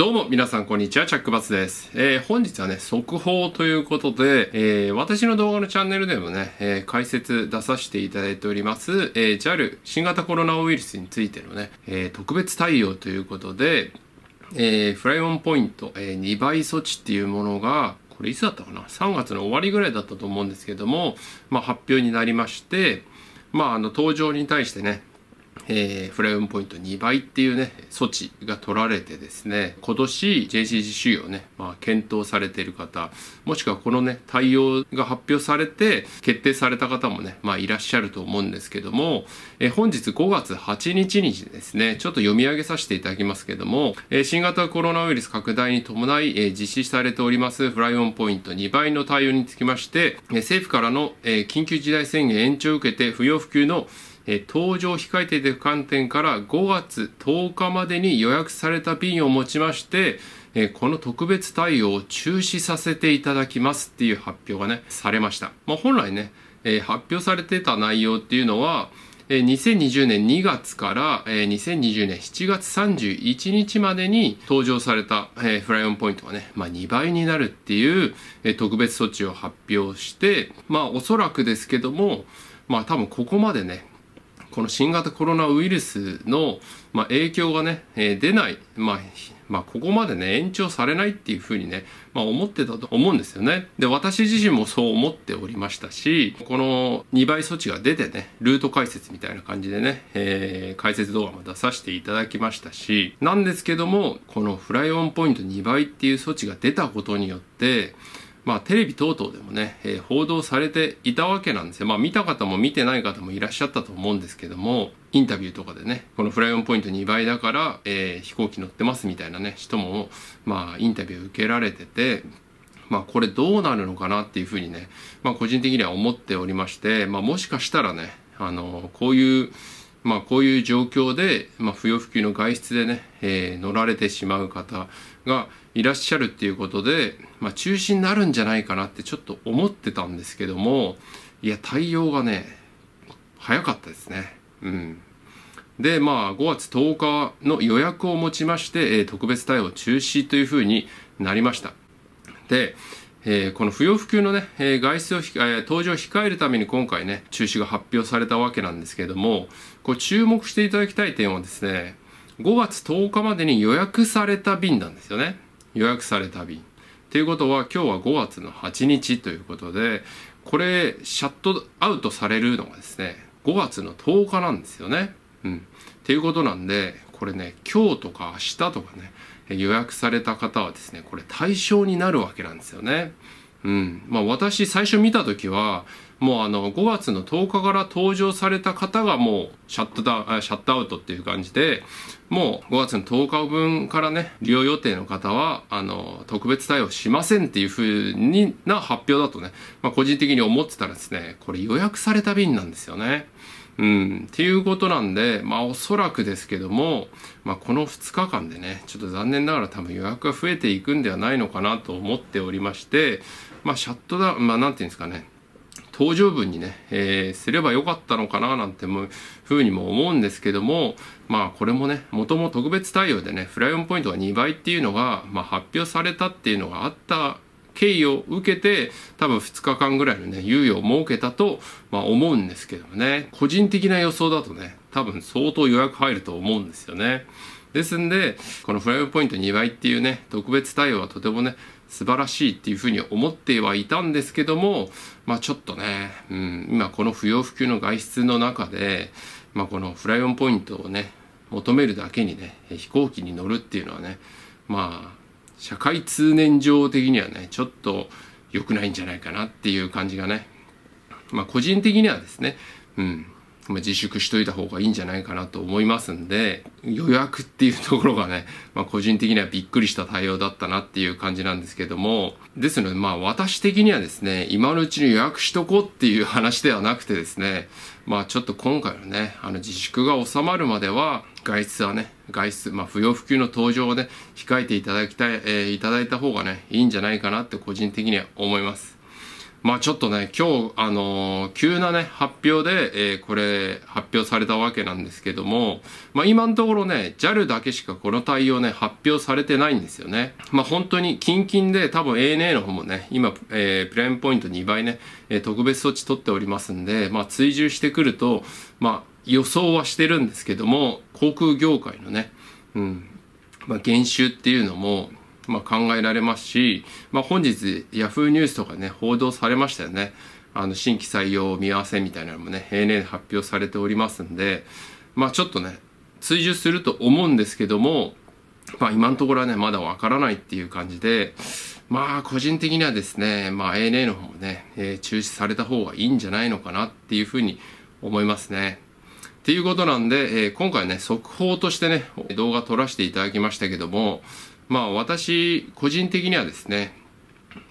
どうも皆さんこんにちは、チャックバツです。えー、本日はね、速報ということで、えー、私の動画のチャンネルでもね、えー、解説出させていただいております、え JAL 新型コロナウイルスについてのね、え特別対応ということで、えフライオンポイント、え2倍措置っていうものが、これいつだったかな ?3 月の終わりぐらいだったと思うんですけども、まあ、発表になりまして、まあ、あの、登場に対してね、えー、フライオンポイント2倍っていうね、措置が取られてですね、今年 JCGC をね、まあ、検討されている方、もしくはこのね、対応が発表されて、決定された方もね、まあ、いらっしゃると思うんですけども、えー、本日5月8日にですね、ちょっと読み上げさせていただきますけども、えー、新型コロナウイルス拡大に伴い、えー、実施されておりますフライオンポイント2倍の対応につきまして、えー、政府からの、えー、緊急事態宣言延長を受けて不要不急のえ搭乗控えている観点から5月10日までに予約された便をもちまして、えこの特別対応を中止させていただきますっていう発表がね、されました。まあ、本来ね、え発表されてた内容っていうのは、え2020年2月から、え2020年7月31日までに登場された、えフライオンポイントがね、まあ、2倍になるっていう、え特別措置を発表して、まあおそらくですけども、まあ多分ここまでね、この新型コロナウイルスの、まあ、影響がね、えー、出ない、まあ、まあ、ここまでね、延長されないっていうふうにね、まあ、思ってたと思うんですよね。で、私自身もそう思っておりましたし、この2倍措置が出てね、ルート解説みたいな感じでね、えー、解説動画も出させていただきましたし、なんですけども、このフライオンポイント2倍っていう措置が出たことによって、まあ、テレビ等々でもね、えー、報道されていたわけなんですよ。まあ、見た方も見てない方もいらっしゃったと思うんですけども、インタビューとかでね、このフライオンポイント2倍だから、えー、飛行機乗ってますみたいなね、人も、まあ、インタビュー受けられてて、まあ、これどうなるのかなっていうふうにね、まあ、個人的には思っておりまして、まあ、もしかしたらね、あのー、こういう、まあ、こういう状況で、まあ、不要不急の外出でね、えー、乗られてしまう方がいらっしゃるっていうことで、まあ、中止になるんじゃないかなってちょっと思ってたんですけどもいや対応がね早かったですね。うんでまあ、5月10日の予約をもちまして、えー、特別対応中止というふうになりました。で、えー、この不要不急のね、えー、外出をえー、登場を控えるために今回ね、中止が発表されたわけなんですけれども、こう注目していただきたい点はですね、5月10日までに予約された便なんですよね。予約された便。ということは今日は5月の8日ということで、これ、シャットアウトされるのがですね、5月の10日なんですよね。うん。ということなんで、これね、今日とか明日とかね、予約された方はですね、これ対象になるわけなんですよね。うん。まあ私最初見た時は、もうあの5月の10日から登場された方がもうシャットダウン、シャットアウトっていう感じで、もう5月の10日分からね、利用予定の方は、あの、特別対応しませんっていうふうにな発表だとね、まあ個人的に思ってたらですね、これ予約された便なんですよね。うん、っていうことなんで、まあおそらくですけども、まあこの2日間でね、ちょっと残念ながら多分予約が増えていくんではないのかなと思っておりまして、まあシャットダウン、まあなんていうんですかね、搭乗分にね、えー、すればよかったのかななんてもふうにも思うんですけども、まあこれもね、もとも特別対応でね、フライオンポイントが2倍っていうのが、まあ、発表されたっていうのがあった敬意を受けて多分2日間ぐらいのね猶予を設けたと、まあ、思うんですけどもね個人的な予想だとね多分相当予約入ると思うんですよね。ですんでこのフライオポイント2倍っていうね特別対応はとてもね素晴らしいっていうふうに思ってはいたんですけどもまあちょっとね、うん、今この不要不急の外出の中で、まあ、このフライオンポイントをね求めるだけにね飛行機に乗るっていうのはねまあ社会通念上的にはね、ちょっと良くないんじゃないかなっていう感じがね、まあ個人的にはですね、うん、まあ、自粛しといた方がいいんじゃないかなと思いますんで、予約っていうところがね、まあ、個人的にはびっくりした対応だったなっていう感じなんですけども、ですので、まあ私的にはですね、今のうちに予約しとこうっていう話ではなくてですね、まあちょっと今回のね、あの自粛が収まるまでは、外出はね、外出、まあ不要不急の登場をね、控えていただきたい、えー、いただいた方がね、いいんじゃないかなって個人的には思います。まあちょっとね、今日、あのー、急なね、発表で、えー、これ、発表されたわけなんですけども、まあ今のところね、JAL だけしかこの対応ね、発表されてないんですよね。まあ本当に、近々で多分 ANA の方もね、今、えー、プレインポイント2倍ね、え特別措置取っておりますんで、まあ追従してくると、まあ予想はしてるんですけども、航空業界のね、うん、まあ減収っていうのも、まあ、考えられますし、まあ、本日 Yahoo ニュースとかね、報道されましたよね。あの、新規採用見合わせみたいなのもね、平年発表されておりますんで、まあ、ちょっとね、追従すると思うんですけども、まあ、今のところはね、まだわからないっていう感じで、まあ、個人的にはですね、まあ、ANA の方もね、えー、中止された方がいいんじゃないのかなっていうふうに思いますね。っていうことなんで、えー、今回ね、速報としてね、動画撮らせていただきましたけども、まあ私個人的にはですね、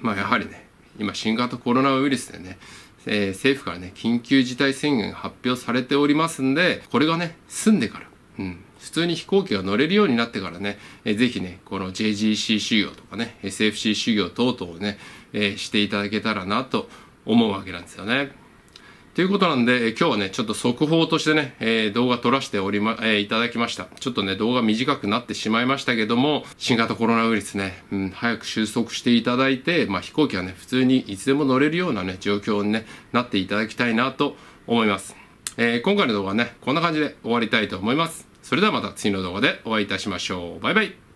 まあやはりね、今新型コロナウイルスでね、えー、政府からね、緊急事態宣言が発表されておりますんで、これがね、済んでから、うん、普通に飛行機が乗れるようになってからね、えー、ぜひね、この JGC 修行とかね、SFC 修行等々をね、えー、していただけたらなと思うわけなんですよね。ということなんで、今日はね、ちょっと速報としてね、えー、動画撮らせておりま、えー、いただきました。ちょっとね、動画短くなってしまいましたけども、新型コロナウイルスね、うん、早く収束していただいて、まあ、飛行機はね、普通にいつでも乗れるようなね、状況に、ね、なっていただきたいなと思います。えー、今回の動画はね、こんな感じで終わりたいと思います。それではまた次の動画でお会いいたしましょう。バイバイ。